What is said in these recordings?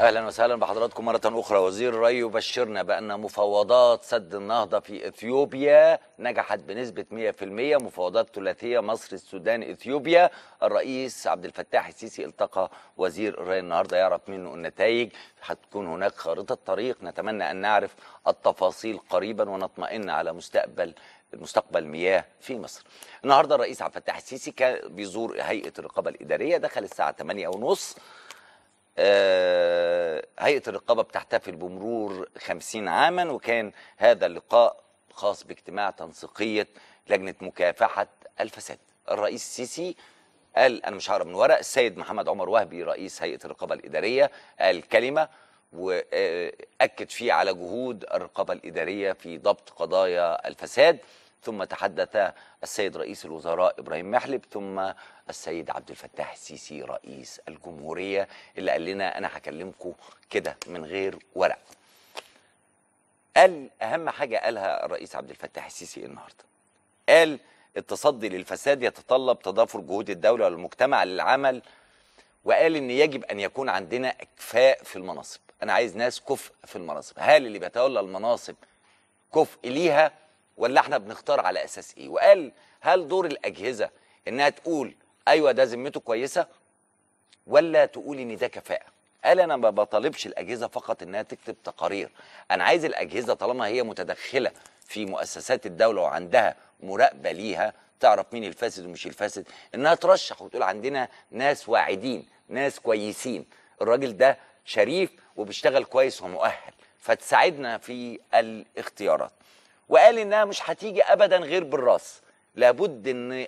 اهلا وسهلا بحضراتكم مره اخرى وزير الري يبشرنا بان مفاوضات سد النهضه في اثيوبيا نجحت بنسبه 100% مفاوضات ثلاثيه مصر السودان اثيوبيا الرئيس عبد الفتاح السيسي التقى وزير الري النهارده يعرف منه النتائج هتكون هناك خارطه طريق نتمنى ان نعرف التفاصيل قريبا ونطمئن على مستقبل مستقبل مياه في مصر. النهارده الرئيس عبد الفتاح السيسي كان بيزور هيئه الرقابه الاداريه دخل الساعه 8:30 آه، هيئه الرقابه بتحتفل بمرور خمسين عاما وكان هذا اللقاء خاص باجتماع تنسيقيه لجنه مكافحه الفساد الرئيس السيسي قال انا مش هقرا من ورق السيد محمد عمر وهبي رئيس هيئه الرقابه الاداريه قال كلمه واكد فيه على جهود الرقابه الاداريه في ضبط قضايا الفساد ثم تحدث السيد رئيس الوزراء إبراهيم محلب ثم السيد عبد الفتاح السيسي رئيس الجمهورية اللي قال لنا أنا هكلمكم كده من غير ورق قال أهم حاجة قالها الرئيس عبد الفتاح السيسي إيه النهاردة قال التصدي للفساد يتطلب تضافر جهود الدولة والمجتمع للعمل وقال ان يجب ان يكون عندنا اكفاء في المناصب انا عايز ناس كفء في المناصب هل اللي بيتولى المناصب كفء ليها ولا احنا بنختار على اساس ايه وقال هل دور الاجهزه انها تقول ايوه ده ذمته كويسه ولا تقول ان ده كفاءه قال انا ما بطالبش الاجهزه فقط انها تكتب تقارير انا عايز الاجهزه طالما هي متدخله في مؤسسات الدوله وعندها مراقبه ليها تعرف مين الفاسد ومش الفاسد انها ترشح وتقول عندنا ناس واعدين ناس كويسين الراجل ده شريف وبيشتغل كويس ومؤهل فتساعدنا في الاختيارات وقال انها مش هتيجي ابدا غير بالراس لابد ان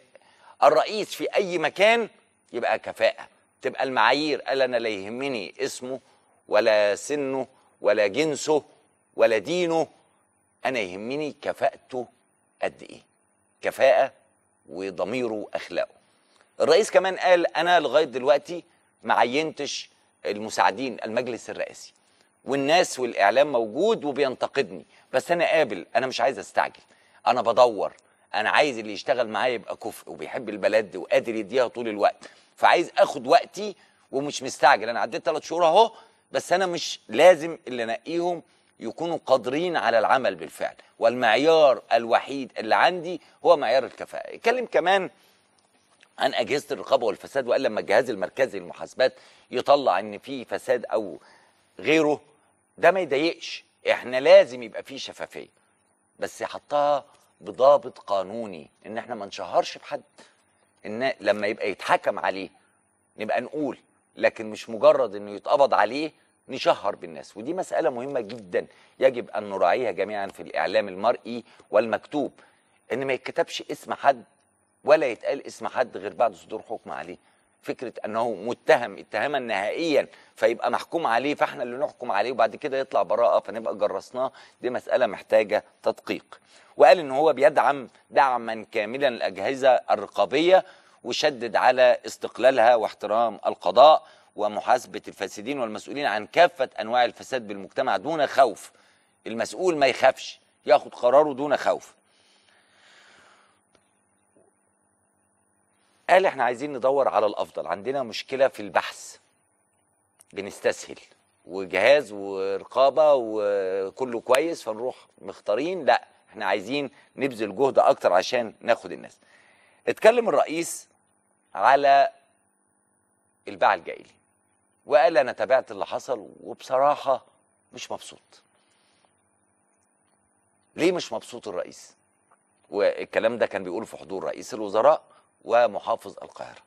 الرئيس في اي مكان يبقى كفاءه تبقى المعايير قال انا لا يهمني اسمه ولا سنه ولا جنسه ولا دينه انا يهمني كفاءته قد ايه كفاءه وضميره واخلاقه الرئيس كمان قال انا لغايه دلوقتي ما عينتش المساعدين المجلس الرئاسي والناس والاعلام موجود وبينتقدني بس انا قابل انا مش عايز استعجل انا بدور انا عايز اللي يشتغل معايا يبقى كفء وبيحب البلد وقادر يديها طول الوقت فعايز اخد وقتي ومش مستعجل انا عديت ثلاث شهور اهو بس انا مش لازم اللي انقيهم يكونوا قادرين على العمل بالفعل والمعيار الوحيد اللي عندي هو معيار الكفاءه اتكلم كمان عن اجهزه الرقابه والفساد وقال لما الجهاز المركزي للمحاسبات يطلع ان في فساد او غيره ده ما يضايقش احنا لازم يبقى فيه شفافيه بس حطها بضابط قانوني ان احنا ما نشهرش بحد ان لما يبقى يتحكم عليه نبقى نقول لكن مش مجرد انه يتقبض عليه نشهر بالناس ودي مسألة مهمة جدا يجب أن نراعيها جميعا في الإعلام المرئي والمكتوب إن ما يتكتبش اسم حد ولا يتقال اسم حد غير بعد صدور حكم عليه فكره انه متهم اتهاما نهائيا فيبقى محكوم عليه فاحنا اللي نحكم عليه وبعد كده يطلع براءه فنبقى جرسناه دي مساله محتاجه تدقيق وقال ان هو بيدعم دعما كاملا الاجهزه الرقابيه وشدد على استقلالها واحترام القضاء ومحاسبه الفاسدين والمسؤولين عن كافه انواع الفساد بالمجتمع دون خوف المسؤول ما يخافش ياخد قراره دون خوف قال احنا عايزين ندور على الافضل عندنا مشكله في البحث بنستسهل وجهاز ورقابه وكله كويس فنروح مختارين لا احنا عايزين نبذل جهد اكتر عشان ناخد الناس اتكلم الرئيس على الباع الجائلي وقال انا تابعت اللي حصل وبصراحه مش مبسوط ليه مش مبسوط الرئيس والكلام ده كان بيقوله في حضور رئيس الوزراء ومحافظ القاهرة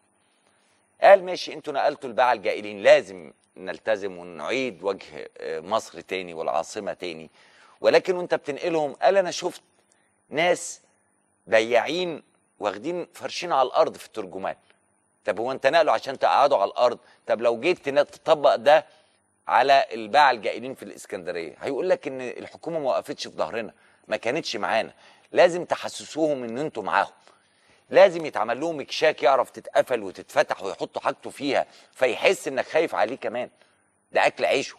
قال ماشي انتوا نقلتوا الباعة الجائلين لازم نلتزم ونعيد وجه آه، مصر تاني والعاصمة تاني ولكن وانت بتنقلهم قال انا شفت ناس بياعين واخدين فرشين على الارض في الترجمان طب هو انت نقله عشان تقعده على الارض طب لو جيت تطبق ده على الباعة الجائلين في الاسكندريه هيقول لك ان الحكومه ما وقفتش في ظهرنا ما كانتش معانا لازم تحسسوهم ان انتوا معاهم لازم يتعمل لهم مكشاك يعرف تتقفل وتتفتح ويحطوا حاجته فيها فيحس انك خايف عليه كمان ده اكل عيشه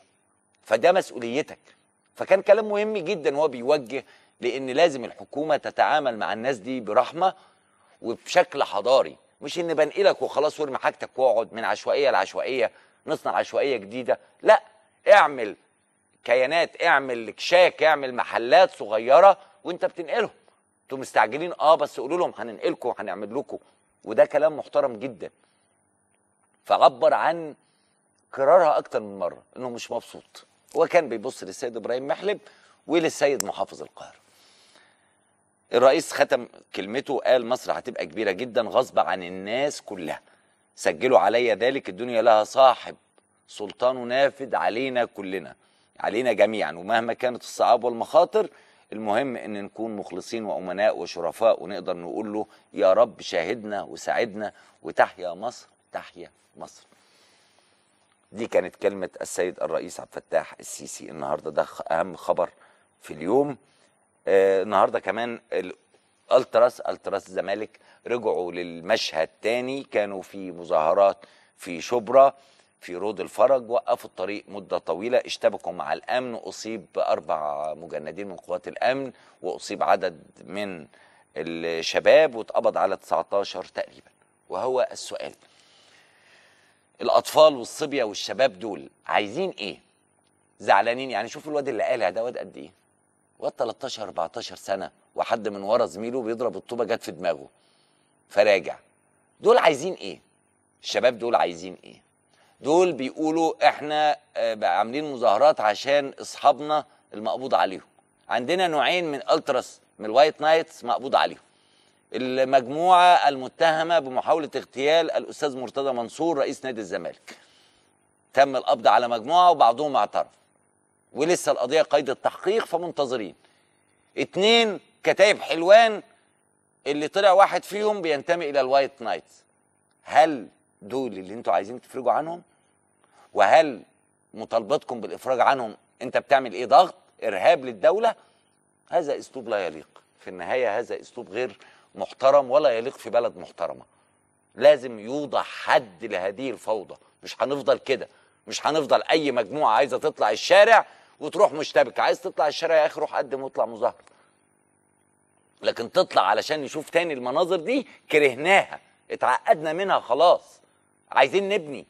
فده مسؤوليتك فكان كلام مهم جدا وهو بيوجه لان لازم الحكومه تتعامل مع الناس دي برحمه وبشكل حضاري مش ان بنقلك وخلاص وارمي حاجتك واقعد من عشوائيه لعشوائيه نصنع عشوائيه جديده لا اعمل كيانات اعمل كشاك اعمل محلات صغيره وانت بتنقلهم انتوا مستعجلين اه بس قولوا لهم هننقلكم هنعمل لكم وده كلام محترم جدا فعبر عن كرارها اكتر من مره انه مش مبسوط هو كان بيبص للسيد ابراهيم محلب وللسيد محافظ القاهره الرئيس ختم كلمته وقال مصر هتبقى كبيره جدا غصب عن الناس كلها سجلوا علي ذلك الدنيا لها صاحب سلطانه نافذ علينا كلنا علينا جميعا ومهما كانت الصعاب والمخاطر المهم ان نكون مخلصين وامناء وشرفاء ونقدر نقول له يا رب شاهدنا وساعدنا وتحيا مصر تحيا مصر دي كانت كلمة السيد الرئيس عبد الفتاح السيسي النهاردة ده أهم خبر في اليوم آه النهاردة كمان الالتراس التراس الزمالك رجعوا للمشهد تاني كانوا في مظاهرات في شبرا في رود الفرج وقفوا الطريق مدة طويلة اشتبكوا مع الأمن أصيب أربع مجندين من قوات الأمن وأصيب عدد من الشباب واتقبض على 19 تقريبا وهو السؤال الأطفال والصبية والشباب دول عايزين إيه؟ زعلانين يعني شوفوا الواد اللي قالها ده واد قد إيه؟ واد 13 14 سنة وحد من ورا زميله بيضرب الطوبة جت في دماغه فراجع دول عايزين إيه؟ الشباب دول عايزين إيه؟ دول بيقولوا احنا آه، عاملين مظاهرات عشان اصحابنا المقبوض عليهم عندنا نوعين من التراس من الوايت نايتس مقبوض عليهم المجموعه المتهمه بمحاوله اغتيال الاستاذ مرتضى منصور رئيس نادي الزمالك تم القبض على مجموعه وبعضهم اعترف ولسه القضيه قيد التحقيق فمنتظرين اتنين كتايب حلوان اللي طلع واحد فيهم بينتمي الى الوايت نايتس هل دول اللي انتوا عايزين تفرجوا عنهم وهل مطالبتكم بالافراج عنهم انت بتعمل ايه ضغط ارهاب للدوله هذا اسلوب لا يليق في النهايه هذا اسلوب غير محترم ولا يليق في بلد محترمه لازم يوضع حد لهذه الفوضى مش هنفضل كده مش هنفضل اي مجموعه عايزه تطلع الشارع وتروح مشتبكه عايز تطلع الشارع يا اخي روح قدم واطلع مظاهره لكن تطلع علشان نشوف تاني المناظر دي كرهناها اتعقدنا منها خلاص عايزين نبني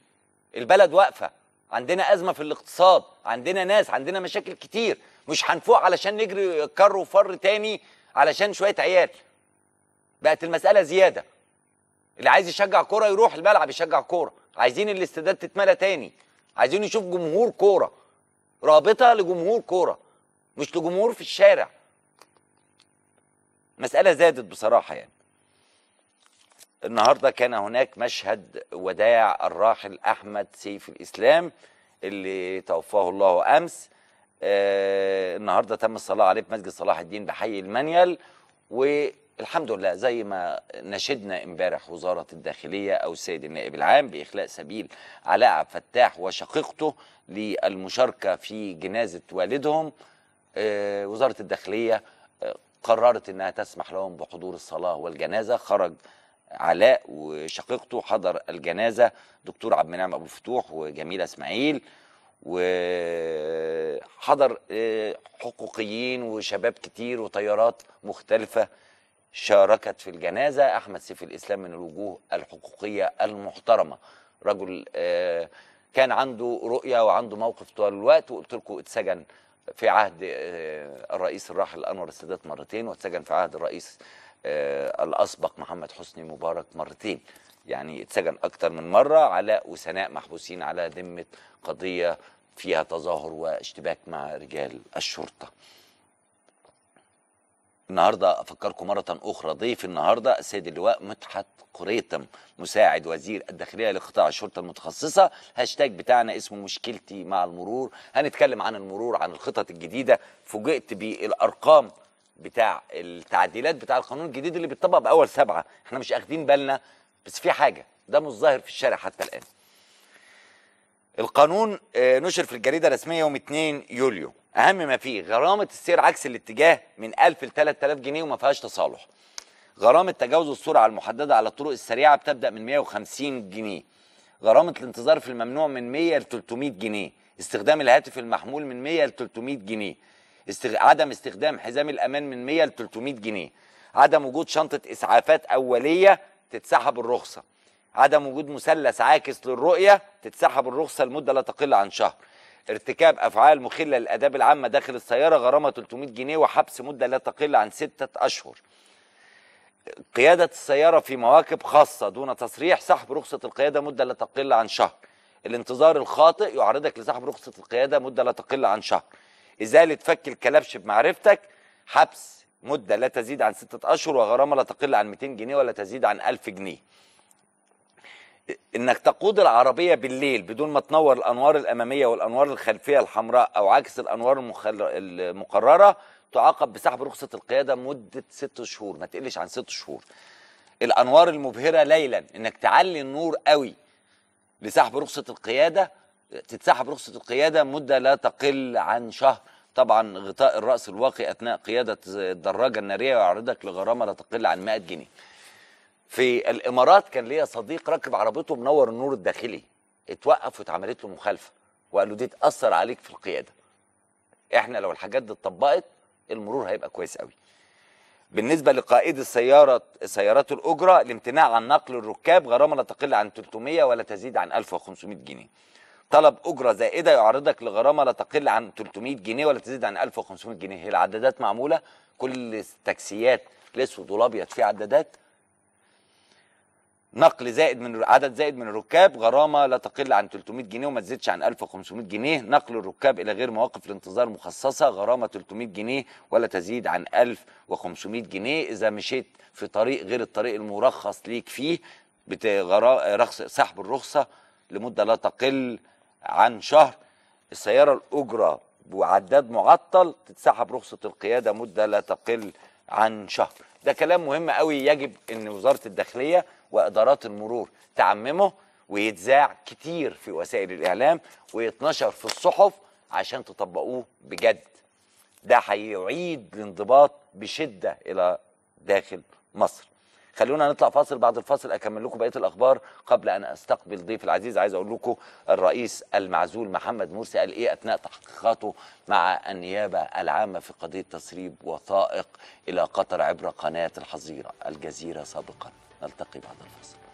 البلد واقفه عندنا ازمه في الاقتصاد عندنا ناس عندنا مشاكل كتير مش هنفوق علشان نجري كر وفر تاني علشان شويه عيال بقت المساله زياده اللي عايز يشجع كوره يروح الملعب يشجع كوره عايزين الاستادات تتملى تاني عايزين نشوف جمهور كوره رابطه لجمهور كوره مش لجمهور في الشارع مساله زادت بصراحه يعني النهارده كان هناك مشهد وداع الراحل احمد سيف الاسلام اللي توفاه الله امس آه النهارده تم الصلاه عليه في مسجد صلاح الدين بحي المنيل والحمد لله زي ما نشدنا امبارح وزاره الداخليه او السيد النائب العام باخلاء سبيل علاء عبد الفتاح وشقيقته للمشاركه في جنازه والدهم آه وزاره الداخليه آه، قررت انها تسمح لهم بحضور الصلاه والجنازه خرج علاء وشقيقته حضر الجنازة دكتور عبد المنعم أبو فتوح وجميلة إسماعيل وحضر آه، حقوقيين وشباب كتير وطيارات مختلفة شاركت في الجنازة أحمد سيف الإسلام من الوجوه الحقوقية المحترمة رجل آه، كان عنده رؤية وعنده موقف طوال الوقت وقلت لكم اتسجن في عهد آه، الرئيس الراحل أنور السادات مرتين واتسجن في عهد الرئيس آه، الأسبق محمد حسني مبارك مرتين يعني اتسجن أكتر من مرة علاء وسناء محبوسين على ذمة قضية فيها تظاهر واشتباك مع رجال الشرطة النهاردة أفكركم مرة أخرى ضيف النهاردة السيد اللواء مدحت قريتم مساعد وزير الداخلية لقطاع الشرطة المتخصصة هاشتاج بتاعنا اسمه مشكلتي مع المرور هنتكلم عن المرور عن الخطط الجديدة فوجئت بالأرقام بتاع التعديلات بتاع القانون الجديد اللي بيطبق باول سبعه احنا مش اخدين بالنا بس في حاجه ده مش ظاهر في الشارع حتى الان القانون آه، نشر في الجريده الرسميه يوم 2 يوليو اهم ما فيه غرامه السير عكس الاتجاه من 1000 ل 3000 جنيه وما فيهاش تصالح غرامه تجاوز السرعه المحدده على الطرق السريعه بتبدا من 150 جنيه غرامه الانتظار في الممنوع من 100 ل 300 جنيه استخدام الهاتف المحمول من 100 ل 300 جنيه استغ... عدم استخدام حزام الامان من 100 ل 300 جنيه عدم وجود شنطه اسعافات اوليه تتسحب الرخصه عدم وجود مثلث عاكس للرؤيه تتسحب الرخصه لمده لا تقل عن شهر ارتكاب افعال مخله للاداب العامه داخل السياره غرامه 300 جنيه وحبس مده لا تقل عن سته اشهر قيادة السيارة في مواكب خاصة دون تصريح سحب رخصة القيادة مدة لا تقل عن شهر الانتظار الخاطئ يعرضك لسحب رخصة القيادة مدة لا تقل عن شهر إزالة فك الكلبش بمعرفتك حبس مدة لا تزيد عن ستة أشهر وغرامة لا تقل عن 200 جنيه ولا تزيد عن 1000 جنيه انك تقود العربيه بالليل بدون ما تنور الانوار الاماميه والانوار الخلفيه الحمراء او عكس الانوار المخل... المقرره تعاقب بسحب رخصه القياده مده ست شهور ما تقلش عن ست شهور الانوار المبهره ليلا انك تعلي النور قوي لسحب رخصه القياده تتسحب رخصة القيادة مدة لا تقل عن شهر طبعا غطاء الرأس الواقي أثناء قيادة الدراجة النارية يعرضك لغرامة لا تقل عن 100 جنيه في الإمارات كان ليا صديق راكب عربيته منور النور الداخلي اتوقف واتعملت له مخالفة وقالوا دي تأثر عليك في القيادة احنا لو الحاجات دي اتطبقت المرور هيبقى كويس قوي بالنسبه لقائد السياره سيارات الاجره الامتناع عن نقل الركاب غرامه لا تقل عن 300 ولا تزيد عن 1500 جنيه طلب أجرة زائدة يعرضك لغرامة لا تقل عن 300 جنيه ولا تزيد عن 1500 جنيه هي العدادات معمولة كل التاكسيات الأسود والأبيض في عدادات نقل زائد من عدد زائد من الركاب غرامة لا تقل عن 300 جنيه وما تزيدش عن 1500 جنيه نقل الركاب إلى غير مواقف الانتظار مخصصة غرامة 300 جنيه ولا تزيد عن 1500 جنيه إذا مشيت في طريق غير الطريق المرخص ليك فيه رخص سحب الرخصة لمدة لا تقل عن شهر السيارة الأجرة بعداد معطل تتسحب رخصة القيادة مدة لا تقل عن شهر ده كلام مهم قوي يجب ان وزارة الداخلية وإدارات المرور تعممه ويتذاع كتير في وسائل الإعلام ويتنشر في الصحف عشان تطبقوه بجد ده هيعيد الانضباط بشدة إلى داخل مصر خلونا نطلع فاصل بعد الفاصل اكمل لكم بقيه الاخبار قبل ان استقبل ضيف العزيز عايز اقول لكم الرئيس المعزول محمد مرسي قال ايه اثناء تحقيقاته مع النيابه العامه في قضيه تسريب وثائق الى قطر عبر قناه الحظيره الجزيره سابقا نلتقي بعد الفاصل